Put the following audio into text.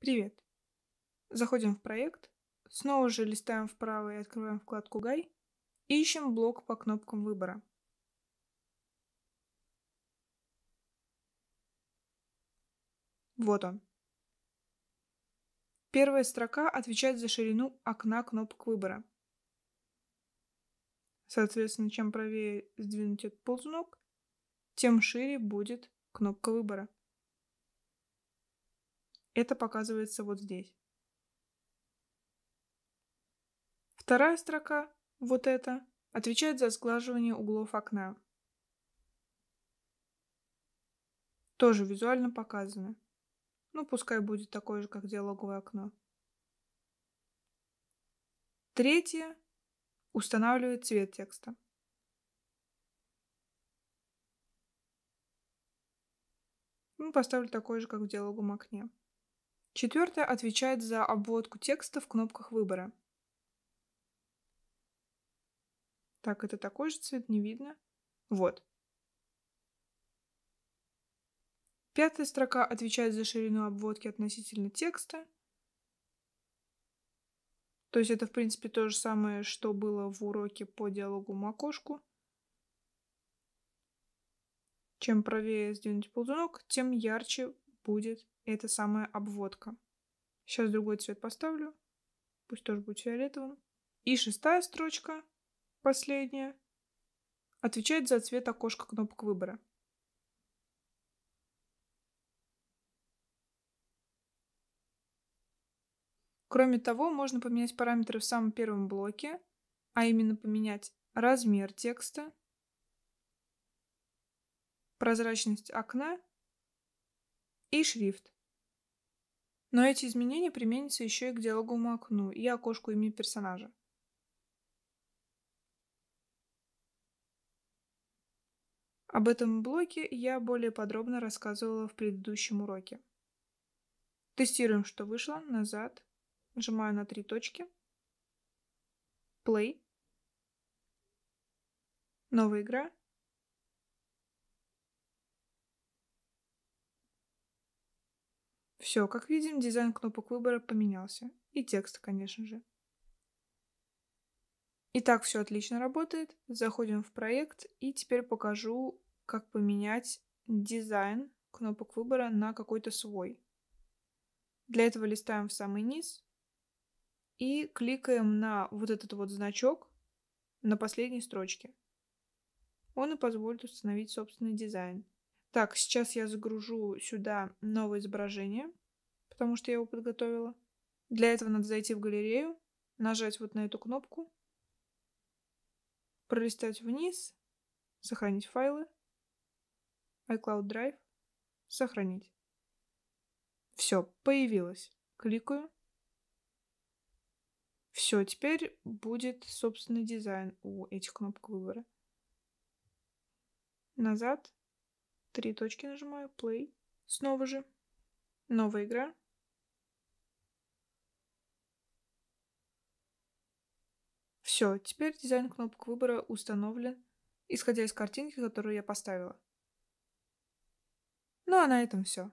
Привет. Заходим в проект, снова же листаем вправо и открываем вкладку «Гай» и ищем блок по кнопкам выбора. Вот он. Первая строка отвечает за ширину окна кнопок выбора. Соответственно, чем правее сдвинуть этот ползунок, тем шире будет кнопка выбора. Это показывается вот здесь. Вторая строка, вот эта, отвечает за сглаживание углов окна. Тоже визуально показано. Ну, пускай будет такое же, как диалоговое окно. Третье устанавливает цвет текста. Ну, поставлю такой же, как в диалоговом окне. Четвертая отвечает за обводку текста в кнопках выбора. Так, это такой же цвет, не видно. Вот. Пятая строка отвечает за ширину обводки относительно текста. То есть это, в принципе, то же самое, что было в уроке по диалогу Макошку. Чем правее сдвинуть ползунок, тем ярче будет эта самая обводка. Сейчас другой цвет поставлю. Пусть тоже будет фиолетовым. И шестая строчка, последняя, отвечает за цвет окошка кнопок выбора. Кроме того, можно поменять параметры в самом первом блоке, а именно поменять размер текста, прозрачность окна и шрифт. Но эти изменения применятся еще и к диалоговому окну и окошку имени персонажа. Об этом блоке я более подробно рассказывала в предыдущем уроке. Тестируем, что вышло. Назад. Нажимаю на три точки. Play. Новая игра. Все, как видим, дизайн кнопок выбора поменялся. И текст, конечно же. Итак, все отлично работает. Заходим в проект и теперь покажу, как поменять дизайн кнопок выбора на какой-то свой. Для этого листаем в самый низ и кликаем на вот этот вот значок на последней строчке. Он и позволит установить собственный дизайн. Так, сейчас я загружу сюда новое изображение, потому что я его подготовила. Для этого надо зайти в галерею, нажать вот на эту кнопку, пролистать вниз, сохранить файлы, iCloud Drive, сохранить. Все, появилось. Кликаю. Все, теперь будет собственный дизайн у этих кнопок выбора. Назад, Три точки нажимаю, play. Снова же. Новая игра. Все, теперь дизайн кнопок выбора установлен, исходя из картинки, которую я поставила. Ну а на этом все.